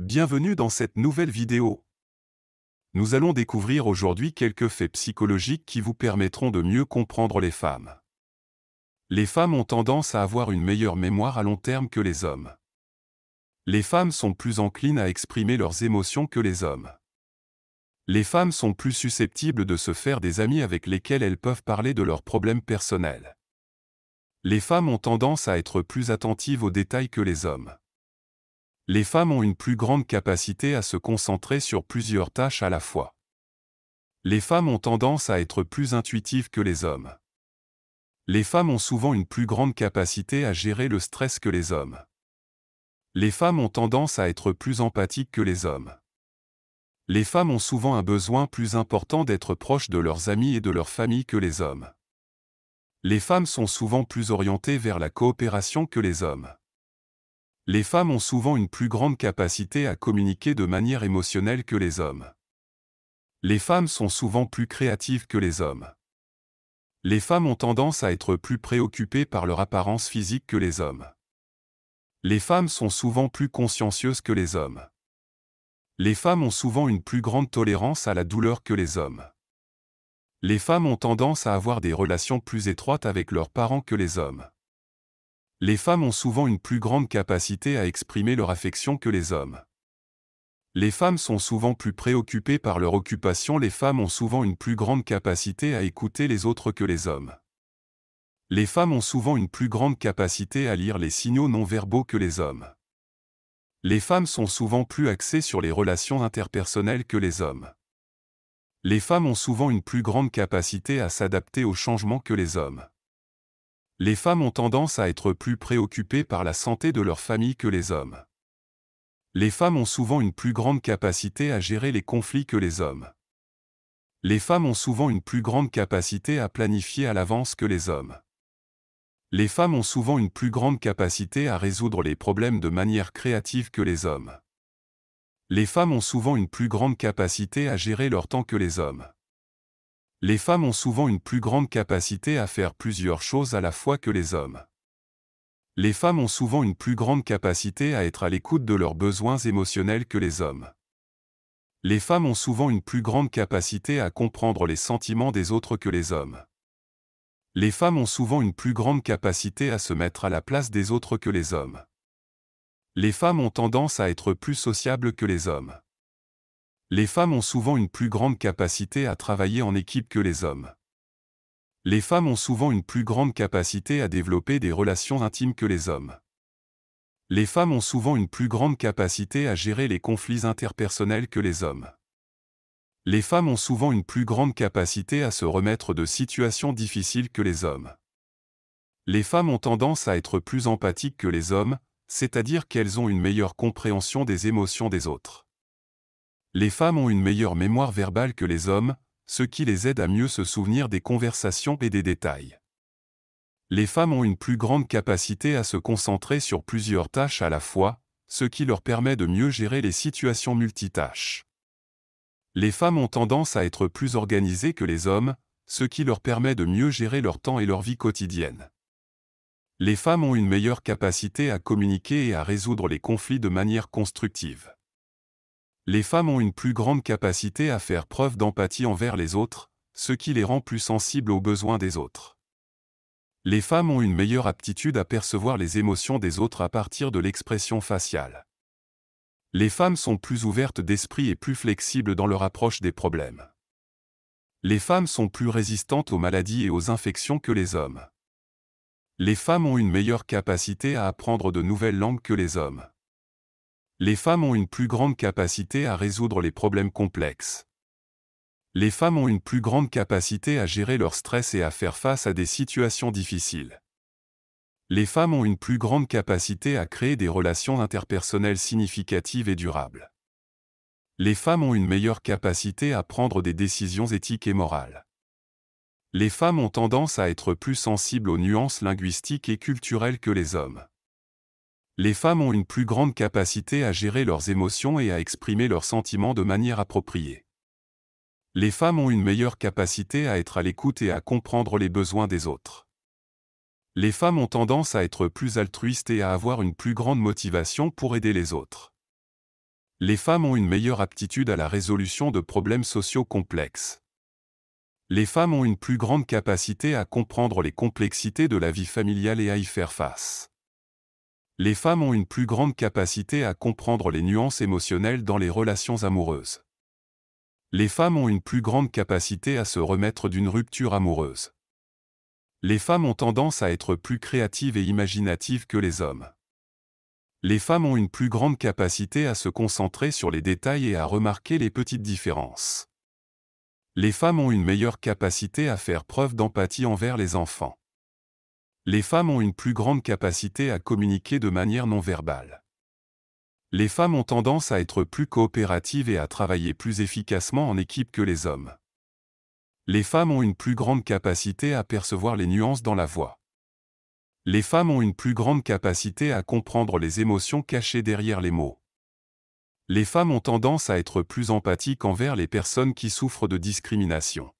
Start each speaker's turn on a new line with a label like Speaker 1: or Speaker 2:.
Speaker 1: Bienvenue dans cette nouvelle vidéo. Nous allons découvrir aujourd'hui quelques faits psychologiques qui vous permettront de mieux comprendre les femmes. Les femmes ont tendance à avoir une meilleure mémoire à long terme que les hommes. Les femmes sont plus enclines à exprimer leurs émotions que les hommes. Les femmes sont plus susceptibles de se faire des amis avec lesquels elles peuvent parler de leurs problèmes personnels. Les femmes ont tendance à être plus attentives aux détails que les hommes les femmes ont une plus grande capacité à se concentrer sur plusieurs tâches à la fois. Les femmes ont tendance à être plus intuitives que les hommes. Les femmes ont souvent une plus grande capacité à gérer le stress que les hommes. Les femmes ont tendance à être plus empathiques que les hommes. Les femmes ont souvent un besoin plus important d'être proches de leurs amis et de leur famille que les hommes. Les femmes sont souvent plus orientées vers la coopération que les hommes. Les femmes ont souvent une plus grande capacité à communiquer de manière émotionnelle que les hommes. Les femmes sont souvent plus créatives que les hommes. Les femmes ont tendance à être plus préoccupées par leur apparence physique que les hommes. Les femmes sont souvent plus consciencieuses que les hommes. Les femmes ont souvent une plus grande tolérance à la douleur que les hommes. Les femmes ont tendance à avoir des relations plus étroites avec leurs parents que les hommes les femmes ont souvent une plus grande capacité à exprimer leur affection que les hommes. Les femmes sont souvent plus préoccupées par leur occupation, les femmes ont souvent une plus grande capacité à écouter les autres que les hommes. Les femmes ont souvent une plus grande capacité à lire les signaux non verbaux que les hommes. Les femmes sont souvent plus axées sur les relations interpersonnelles que les hommes. Les femmes ont souvent une plus grande capacité à s'adapter aux changements que les hommes les femmes ont tendance à être plus préoccupées par la santé de leur famille que les hommes. Les femmes ont souvent une plus grande capacité à gérer les conflits que les hommes. Les femmes ont souvent une plus grande capacité à planifier à l'avance que les hommes. Les femmes ont souvent une plus grande capacité à résoudre les problèmes de manière créative que les hommes. Les femmes ont souvent une plus grande capacité à gérer leur temps que les hommes. Les femmes ont souvent une plus grande capacité à faire plusieurs choses à la fois que les hommes. Les femmes ont souvent une plus grande capacité à être à l'écoute de leurs besoins émotionnels que les hommes. Les femmes ont souvent une plus grande capacité à comprendre les sentiments des autres que les hommes. Les femmes ont souvent une plus grande capacité à se mettre à la place des autres que les hommes. Les femmes ont tendance à être plus sociables que les hommes. Les femmes ont souvent une plus grande capacité à travailler en équipe que les hommes. Les femmes ont souvent une plus grande capacité à développer des relations intimes que les hommes. Les femmes ont souvent une plus grande capacité à gérer les conflits interpersonnels que les hommes. Les femmes ont souvent une plus grande capacité à se remettre de situations difficiles que les hommes. Les femmes ont tendance à être plus empathiques que les hommes, c'est-à-dire qu'elles ont une meilleure compréhension des émotions des autres. Les femmes ont une meilleure mémoire verbale que les hommes, ce qui les aide à mieux se souvenir des conversations et des détails. Les femmes ont une plus grande capacité à se concentrer sur plusieurs tâches à la fois, ce qui leur permet de mieux gérer les situations multitâches. Les femmes ont tendance à être plus organisées que les hommes, ce qui leur permet de mieux gérer leur temps et leur vie quotidienne. Les femmes ont une meilleure capacité à communiquer et à résoudre les conflits de manière constructive. Les femmes ont une plus grande capacité à faire preuve d'empathie envers les autres, ce qui les rend plus sensibles aux besoins des autres. Les femmes ont une meilleure aptitude à percevoir les émotions des autres à partir de l'expression faciale. Les femmes sont plus ouvertes d'esprit et plus flexibles dans leur approche des problèmes. Les femmes sont plus résistantes aux maladies et aux infections que les hommes. Les femmes ont une meilleure capacité à apprendre de nouvelles langues que les hommes. Les femmes ont une plus grande capacité à résoudre les problèmes complexes. Les femmes ont une plus grande capacité à gérer leur stress et à faire face à des situations difficiles. Les femmes ont une plus grande capacité à créer des relations interpersonnelles significatives et durables. Les femmes ont une meilleure capacité à prendre des décisions éthiques et morales. Les femmes ont tendance à être plus sensibles aux nuances linguistiques et culturelles que les hommes. Les femmes ont une plus grande capacité à gérer leurs émotions et à exprimer leurs sentiments de manière appropriée. Les femmes ont une meilleure capacité à être à l'écoute et à comprendre les besoins des autres. Les femmes ont tendance à être plus altruistes et à avoir une plus grande motivation pour aider les autres. Les femmes ont une meilleure aptitude à la résolution de problèmes sociaux complexes. Les femmes ont une plus grande capacité à comprendre les complexités de la vie familiale et à y faire face les femmes ont une plus grande capacité à comprendre les nuances émotionnelles dans les relations amoureuses. Les femmes ont une plus grande capacité à se remettre d'une rupture amoureuse. Les femmes ont tendance à être plus créatives et imaginatives que les hommes. Les femmes ont une plus grande capacité à se concentrer sur les détails et à remarquer les petites différences. Les femmes ont une meilleure capacité à faire preuve d'empathie envers les enfants les femmes ont une plus grande capacité à communiquer de manière non verbale. Les femmes ont tendance à être plus coopératives et à travailler plus efficacement en équipe que les hommes. Les femmes ont une plus grande capacité à percevoir les nuances dans la voix. Les femmes ont une plus grande capacité à comprendre les émotions cachées derrière les mots. Les femmes ont tendance à être plus empathiques envers les personnes qui souffrent de discrimination.